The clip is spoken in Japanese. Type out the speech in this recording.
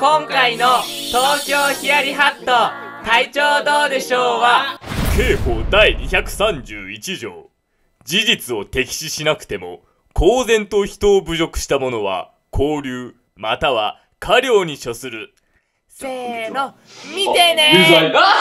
今回の東京ヒヤリハット体調どうでしょうは刑法第231条事実を敵視しなくても公然と人を侮辱した者は拘留または科料に処するせーの見てねー